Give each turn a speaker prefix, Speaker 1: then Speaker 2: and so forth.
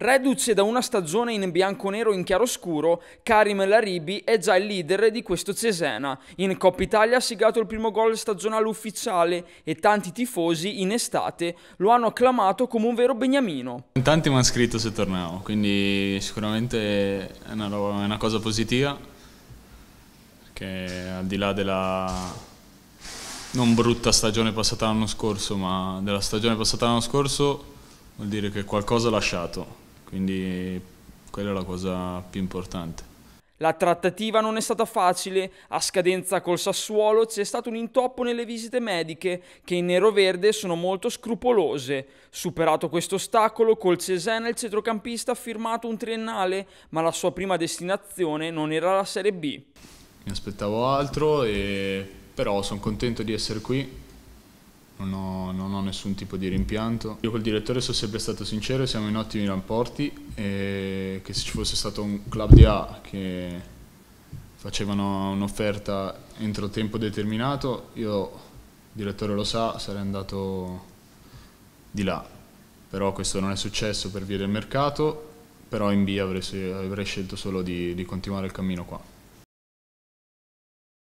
Speaker 1: Reduce da una stagione in bianco-nero in chiaroscuro, Karim Laribi è già il leader di questo Cesena. In Coppa Italia ha siglato il primo gol stagionale ufficiale e tanti tifosi in estate lo hanno acclamato come un vero beniamino.
Speaker 2: Tanti mi hanno scritto se tornavo, quindi sicuramente è una, è una cosa positiva, che al di là della non brutta stagione passata l'anno scorso, ma della stagione passata l'anno scorso vuol dire che qualcosa ha lasciato quindi quella è la cosa più importante.
Speaker 1: La trattativa non è stata facile, a scadenza col Sassuolo c'è stato un intoppo nelle visite mediche che in nero-verde sono molto scrupolose. Superato questo ostacolo, col Cesena il centrocampista ha firmato un triennale, ma la sua prima destinazione non era la Serie B.
Speaker 2: Mi aspettavo altro, e... però sono contento di essere qui, non ho, non ho, nessun tipo di rimpianto. Io col direttore sono sempre stato sincero, siamo in ottimi rapporti e che se ci fosse stato un club di A che facevano un'offerta entro tempo determinato, io, il direttore lo sa, sarei andato di là. Però questo non è successo per via del mercato, però in B avrei, avrei scelto solo di, di continuare il cammino qua.